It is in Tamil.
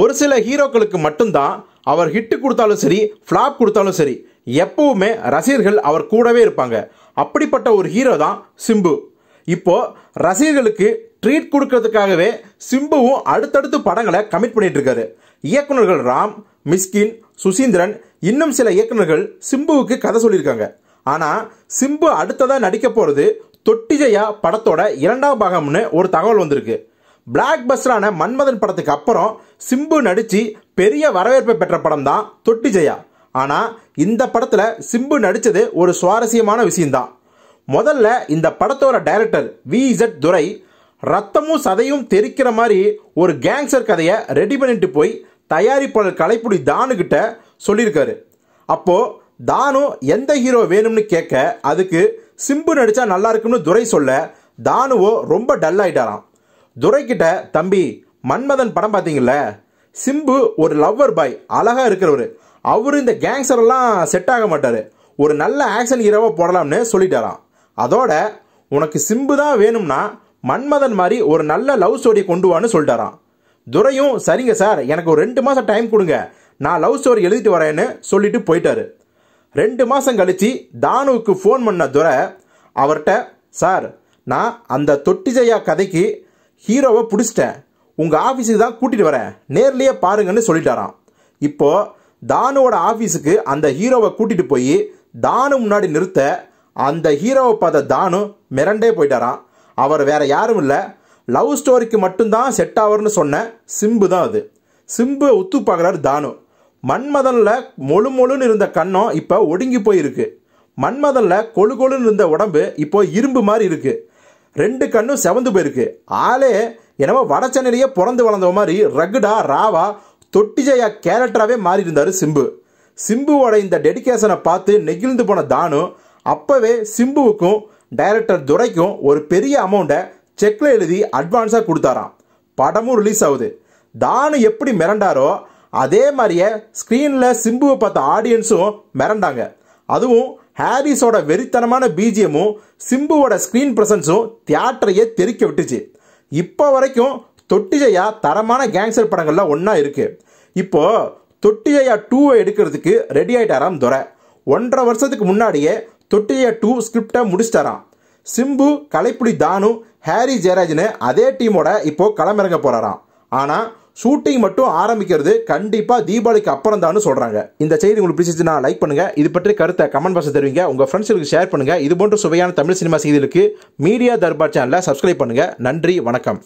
ஒரு சில ஹீரோக்களுக்கு மட்டும்தான் அவர் ஹிட்டு கொடுத்தாலும் சரி ஃப்ளாப் கொடுத்தாலும் சரி எப்பவுமே ரசிகர்கள் அவர் கூடவே இருப்பாங்க அப்படிப்பட்ட ஒரு ஹீரோ தான் சிம்பு இப்போ ரசிகர்களுக்கு ட்ரீட் கொடுக்கறதுக்காகவே சிம்புவும் அடுத்தடுத்து படங்களை கமிட் பண்ணிட்டு இருக்காரு இயக்குநர்கள் ராம் மிஸ்கின் சுசீந்திரன் இன்னும் சில இயக்குநர்கள் சிம்புவுக்கு கதை சொல்லியிருக்காங்க ஆனால் சிம்பு அடுத்ததாக நடிக்க போகிறது தொட்டிஜயா படத்தோட இரண்டாம் பாகம்னு ஒரு தகவல் வந்திருக்கு பிளாக் பஸ்டரான மன்மதன் படத்துக்கு அப்புறம் சிம்பு நடித்து பெரிய வரவேற்பை பெற்ற படம் தான் தொட்டி ஜெயா ஆனால் இந்த படத்தில் சிம்பு நடித்தது ஒரு சுவாரஸ்யமான விஷயம்தான் முதல்ல இந்த படத்தோட டைரக்டர் வி இசட் துரை ரத்தமும் சதையும் தெரிக்கிற மாதிரி ஒரு கேங்ஸ்டர் கதையை ரெடி பண்ணிட்டு போய் தயாரிப்பாளர் கலைப்புடி தானுக்கிட்ட சொல்லியிருக்காரு அப்போது தானு எந்த ஹீரோ வேணும்னு கேட்க அதுக்கு சிம்பு நடித்தா நல்லா இருக்கும்னு துரை சொல்ல தானுவோ ரொம்ப டல் ஆயிட்டாராம் துரைக்கிட்ட தம்பி மன்மதன் படம் பார்த்தீங்கல்ல சிம்பு ஒரு லவ்வர் பாய் அழகாக இருக்கிறவர் அவர் இந்த கேங்ஸ்டர்லாம் செட் ஆக மாட்டார் ஒரு நல்ல ஆக்ஷன் ஹீரோவாக போடலாம்னு சொல்லிட்டாராம் அதோட உனக்கு சிம்பு தான் வேணும்னா மன்மதன் மாதிரி ஒரு நல்ல லவ் ஸ்டோரி கொண்டு வான்னு சொல்லிட்டாராம் துரையும் சரிங்க சார் எனக்கு ஒரு ரெண்டு மாதம் டைம் கொடுங்க நான் லவ் ஸ்டோரி எழுதிட்டு வரேன்னு சொல்லிட்டு போயிட்டாரு ரெண்டு மாதம் கழித்து தானுவுக்கு ஃபோன் பண்ண துரை அவர்கிட்ட சார் நான் அந்த தொட்டிஜையா கதைக்கு ஹீரோவை பிடிச்சிட்டேன் உங்கள் ஆஃபீஸுக்கு தான் கூட்டிகிட்டு வரேன் நேர்லேயே பாருங்கன்னு சொல்லிட்டாரான் இப்போது தானுவோட ஆஃபீஸுக்கு அந்த ஹீரோவை கூட்டிகிட்டு போய் தானு முன்னாடி நிறுத்த அந்த ஹீரோவை பார்த்த தானு மிரண்டே போயிட்டாரான் அவர் வேறு யாரும் இல்லை லவ் ஸ்டோரிக்கு மட்டும்தான் செட் ஆவர்னு சொன்ன சிம்பு தான் அது சிம்பு உத்து பார்க்குறாரு தானு மன்மதனில் மொழு மொழுன்னு இருந்த கண்ணம் இப்போ ஒடுங்கி போயிருக்கு மன்மதனில் கொழு கொழுன்னு இருந்த உடம்பு இப்போ இரும்பு மாதிரி இருக்குது ரெண்டு கண்ணும் செவந்து போயிருக்கு ஆளே என்னமோ வட சென்னையிலேயே பிறந்து வளர்ந்த மாதிரி ரகுடா ராவா தொட்டிஜயா கேரக்டராகவே மாறி சிம்பு சிம்புவோட இந்த டெடிக்கேஷனை பார்த்து நெகிழ்ந்து போன தானு அப்போவே சிம்புவுக்கும் டைரக்டர் துரைக்கும் ஒரு பெரிய அமௌண்ட்டை செக்கில் எழுதி அட்வான்ஸாக கொடுத்தாராம் படமும் ரிலீஸ் ஆகுது தானு எப்படி மிரண்டாரோ அதே மாதிரியே ஸ்க்ரீனில் சிம்புவை பார்த்த ஆடியன்ஸும் மிரண்டாங்க அதுவும் ஹாரிஸோட வெறித்தனமான பிஜிஎமும் சிம்புவோட ஸ்க்ரீன் ப்ரெசன்ஸும் தியேட்டரையே தெறிக்க விட்டுச்சு இப்போ வரைக்கும் தொட்டிஜயா தரமான கேங்ஸ்டர் படங்கள்லாம் ஒன்றா இருக்குது இப்போது தொட்டிஜயா டூவை எடுக்கிறதுக்கு ரெடி ஆகிட்டாராம் துரை ஒன்றரை வருஷத்துக்கு முன்னாடியே தொட்டிஜயா டூ ஸ்கிரிப்டை முடிச்சிட்டாராம் சிம்பு கலைப்புலி தானு ஹாரி ஜெயராஜ்னு அதே டீமோட இப்போ களமிறங்க போகிறாராம் ஆனால் ஷூட்டிங் மட்டும் ஆரம்பிக்கிறது கண்டிப்பாக தீபாவளிக்கு அப்புறம் தான் சொல்கிறாங்க இந்த செய்தி உங்களுக்கு பிடிச்சிச்சுன்னா லைக் பண்ணுங்கள் இது பற்றி கருத்தை கமெண்ட் பாக்ஸ் தருவீங்க உங்கள் ஃப்ரெண்ட்ஸுக்கு ஷேர் பண்ணுங்கள் இது போன்ற சுவையான தமிழ் சினிமா செய்திகளுக்கு மீடியா தர்பார் சேனலை சப்ஸ்கிரைப் பண்ணுங்கள் நன்றி வணக்கம்